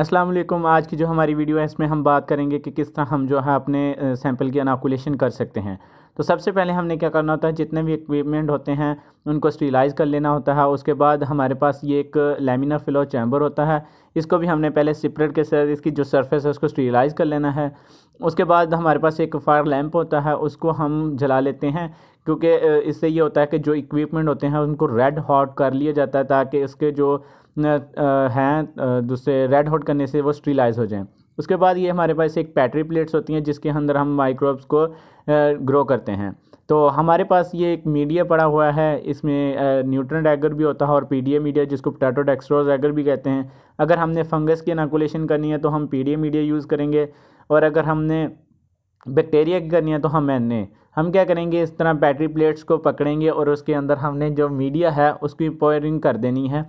असलम आज की जो हमारी वीडियो है इसमें हम बात करेंगे कि किस तरह हम जो है अपने सैंपल की अनाकुलेशन कर सकते हैं तो सबसे पहले हमने क्या करना होता है जितने भी इक्विपमेंट होते हैं उनको स्टीलाइज कर लेना होता है उसके बाद हमारे पास ये एक लेमिना फ्लो चैम्बर होता है इसको भी हमने पहले सिपरेट के साथ इसकी जो सरफेस है उसको स्टीलाइज कर लेना है उसके बाद हमारे पास एक फायर लैम्प होता है उसको हम जला लेते हैं क्योंकि इससे ये होता है कि जो इक्विपमेंट होते हैं उनको रेड हॉट कर लिया जाता है ताकि इसके जो हैं दूसरे रेड हॉट करने से वो स्टीलाइज हो जाएँ उसके बाद ये हमारे पास एक पैटरी प्लेट्स होती हैं जिसके अंदर हम माइक्रोब्स को ग्रो करते हैं तो हमारे पास ये एक मीडिया पड़ा हुआ है इसमें न्यूट्रन एगर भी होता है और पी मीडिया जिसको पोटैटो डेक्सट्रोज एगर भी कहते हैं अगर हमने फंगस की इनाकुलेशन करनी है तो हम पी मीडिया यूज़ करेंगे और अगर हमने बैक्टीरिया की करनी है तो हम मैंने हम क्या करेंगे इस तरह बैटरी प्लेट्स को पकड़ेंगे और उसके अंदर हमने जो मीडिया है उसकी पोयरिंग कर देनी है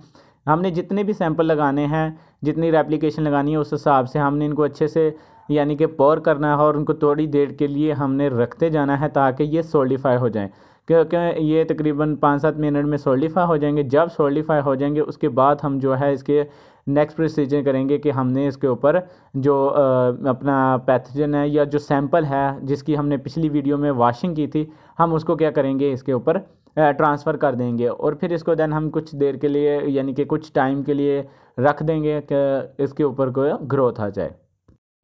हमने जितने भी सैंपल लगाने हैं जितनी रेप्लीकेशन लगानी है उस हिसाब से हमने इनको अच्छे से यानी कि पोर करना है और उनको थोड़ी देर के लिए हमने रखते जाना है ताकि ये सोल्डिफाई हो जाएँ क्योंकि ये तकरीबन पाँच सात मिनट में सोल्डिफाई हो जाएंगे जब सोल्डिफाई हो जाएंगे उसके बाद हम जो है इसके नेक्स्ट प्रोसीजर करेंगे कि हमने इसके ऊपर जो आ, अपना पैथोजन है या जो सैंपल है जिसकी हमने पिछली वीडियो में वॉशिंग की थी हम उसको क्या करेंगे इसके ऊपर ट्रांसफ़र कर देंगे और फिर इसको देन हम कुछ देर के लिए यानी कि कुछ टाइम के लिए रख देंगे कि इसके ऊपर कोई ग्रोथ आ जाए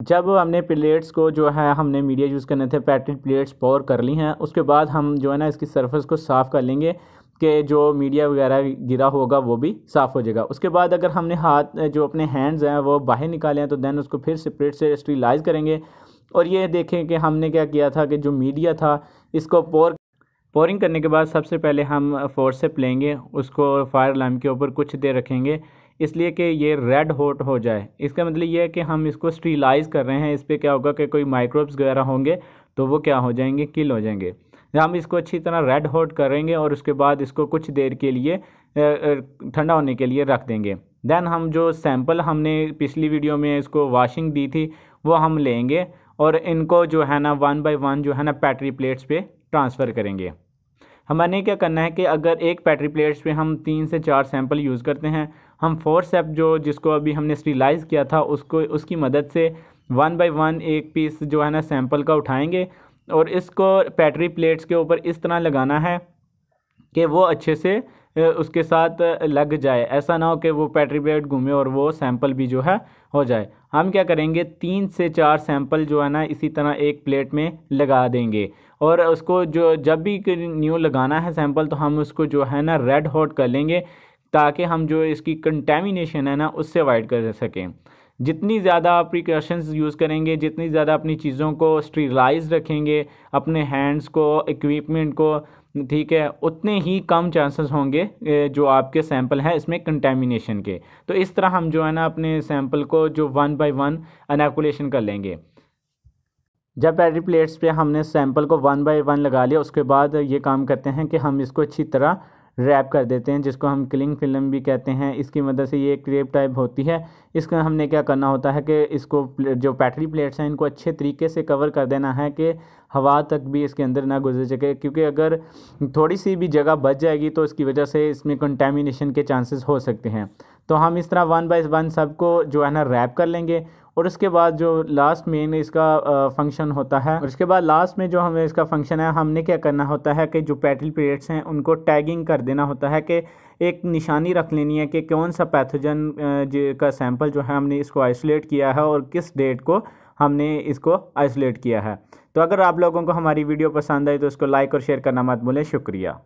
जब हमने प्लेट्स को जो है हमने मीडिया यूज़ करने थे पैटेड प्लेट्स पोर कर ली हैं उसके बाद हम जो है ना इसकी सरफेस को साफ़ कर लेंगे कि जो मीडिया वगैरह गिरा होगा वो भी साफ़ हो जाएगा उसके बाद अगर हमने हाथ जो अपने हैंड्स हैं वो बाहर निकाले हैं तो दैन उसको फिर स्प्रेड से स्टीलाइज करेंगे और ये देखें कि हमने क्या किया था कि जो मीडिया था इसको पोर पोरिंग करने के बाद सबसे पहले हम फोर्सेप लेंगे उसको फायर लैम के ऊपर कुछ देर रखेंगे इसलिए कि ये रेड हॉट हो जाए इसका मतलब ये है कि हम इसको स्टीलाइज कर रहे हैं इस पर क्या होगा कि कोई माइक्रोब्स वगैरह होंगे तो वो क्या हो जाएंगे किल हो जाएंगे हम इसको अच्छी तरह रेड हॉट करेंगे और उसके बाद इसको कुछ देर के लिए ठंडा होने के लिए रख देंगे दैन हम जो सैम्पल हमने पिछली वीडियो में इसको वॉशिंग दी थी वो हम लेंगे और इनको जो है ना वन बाय वन जो है ना पैटरी प्लेट्स पे ट्रांसफ़र करेंगे हमारे क्या करना है कि अगर एक पैटरी प्लेट्स पे हम तीन से चार सैंपल यूज़ करते हैं हम फोर सेप जो जिसको अभी हमने स्टीलाइज़ किया था उसको उसकी मदद से वन बाय वन एक पीस जो है ना सैंपल का उठाएंगे और इसको पैटरी प्लेट्स के ऊपर इस तरह लगाना है कि वो अच्छे से उसके साथ लग जाए ऐसा ना हो कि वो बैटरी घूमे और वो सैंपल भी जो है हो जाए हम क्या करेंगे तीन से चार सैंपल जो है ना इसी तरह एक प्लेट में लगा देंगे और उसको जो जब भी न्यू लगाना है सैंपल तो हम उसको जो है ना रेड हॉट कर लेंगे ताकि हम जो इसकी कंटेमिनेशन है ना उससे अवॉइड कर सकें जितनी ज़्यादा आप प्रिकॉशंस यूज़ करेंगे जितनी ज़्यादा अपनी चीज़ों को स्टेरलाइज रखेंगे अपने हैंड्स को इक्विपमेंट को ठीक है उतने ही कम चांसेस होंगे जो आपके सैंपल हैं इसमें कंटेमिनेशन के तो इस तरह हम जो है ना अपने सैंपल को जो वन बाई वन अनाकुलेशन कर लेंगे जब पैटरी प्लेट्स पे हमने सैंपल को वन बाय वन लगा लिया उसके बाद ये काम करते हैं कि हम इसको अच्छी तरह रैप कर देते हैं जिसको हम किलिंग फिल्म भी कहते हैं इसकी मदद से ये क्रेप टाइप होती है इसका हमने क्या करना होता है कि इसको जो पैटरी प्लेट्स हैं इनको अच्छे तरीके से कवर कर देना है कि हवा तक भी इसके अंदर ना गुजर सके क्योंकि अगर थोड़ी सी भी जगह बच जाएगी तो इसकी वजह से इसमें कंटेमिनेशन के चांसेस हो सकते हैं तो हम इस तरह वन बाई वन सबको जो है ना रैप कर लेंगे और उसके बाद जो लास्ट मेन इसका फंक्शन होता है और उसके बाद लास्ट में जो हमें इसका फंक्शन है हमने क्या करना होता है कि जो पैटल पीरियड्स हैं उनको टैगिंग कर देना होता है कि एक निशानी रख लेनी है कि कौन सा पैथोजन का सैंपल जो है हमने इसको आइसोलेट किया है और किस डेट को हमने इसको आइसोलेट किया है तो अगर आप लोगों को हमारी वीडियो पसंद आई तो इसको लाइक और शेयर करना मत भूलें शुक्रिया